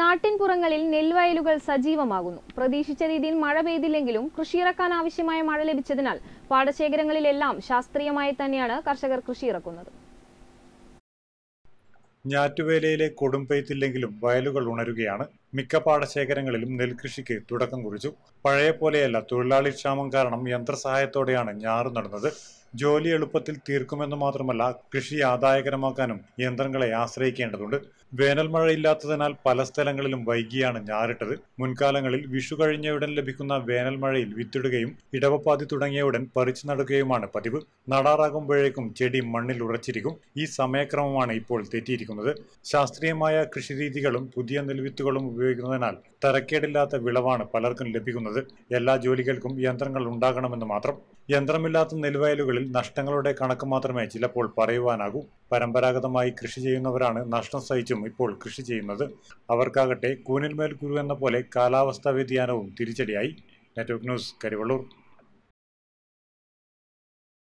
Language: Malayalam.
നാട്ടിൻപുറങ്ങളിൽ നെൽവയലുകൾ സജീവമാകുന്നു പ്രതീക്ഷിച്ച രീതിയിൽ മഴ പെയ്തില്ലെങ്കിലും കൃഷിയിറക്കാൻ ആവശ്യമായ മഴ ലഭിച്ചതിനാൽ പാടശേഖരങ്ങളിലെല്ലാം ശാസ്ത്രീയമായി തന്നെയാണ് കർഷകർ കൃഷിയിറക്കുന്നത് ഞാറ്റുവേലയിലെ കൊടുംപെയ്ത്തില്ലെങ്കിലും വയലുകൾ ഉണരുകയാണ് മിക്ക പാടശേഖരങ്ങളിലും നെൽകൃഷിക്ക് തുടക്കം കുറിച്ചു പഴയ പോലെയല്ല തൊഴിലാളി ക്ഷാമം കാരണം യന്ത്രസഹായത്തോടെയാണ് ഞാറ് നടന്നത് ജോലി എളുപ്പത്തിൽ തീർക്കുമെന്ന് മാത്രമല്ല കൃഷി ആദായകരമാക്കാനും യന്ത്രങ്ങളെ ആശ്രയിക്കേണ്ടതുണ്ട് വേനൽ മഴയില്ലാത്തതിനാൽ പല സ്ഥലങ്ങളിലും വൈകിയാണ് ഞാറിട്ടത് മുൻകാലങ്ങളിൽ വിഷു കഴിഞ്ഞയുടൻ ലഭിക്കുന്ന വേനൽ മഴയിൽ വിത്തിടുകയും ഇടവപ്പാതി തുടങ്ങിയയുടൻ പറിച്ചു നടുകയുമാണ് പതിവ് നടാറാകുമ്പോഴേക്കും ചെടി മണ്ണിൽ ഉറച്ചിരിക്കും ഈ സമയക്രമമാണ് ഇപ്പോൾ തെറ്റിയിരിക്കുന്നത് ശാസ്ത്രീയമായ കൃഷിരീതികളും പുതിയ നെൽവിത്തുകളും ഉപയോഗിക്കുന്നതിനാൽ തരക്കേടില്ലാത്ത വിളവാണ് പലർക്കും ലഭിക്കുന്നത് എല്ലാ ജോലികൾക്കും യന്ത്രങ്ങൾ ഉണ്ടാകണമെന്ന് മാത്രം യന്ത്രമില്ലാത്ത നെൽവയലുകളിൽ നഷ്ടങ്ങളുടെ കണക്ക് മാത്രമേ ചിലപ്പോൾ പറയുവാനാകൂ പരമ്പരാഗതമായി കൃഷി ചെയ്യുന്നവരാണ് നഷ്ടം സഹിച്ചും ഇപ്പോൾ കൃഷി ചെയ്യുന്നത് അവർക്കാകട്ടെ കൂനിൽമേൽ കുരു എന്ന പോലെ കാലാവസ്ഥാ വ്യതിയാനവും തിരിച്ചടിയായി നെറ്റ്വർക്ക് ന്യൂസ് കരിവള്ളൂർ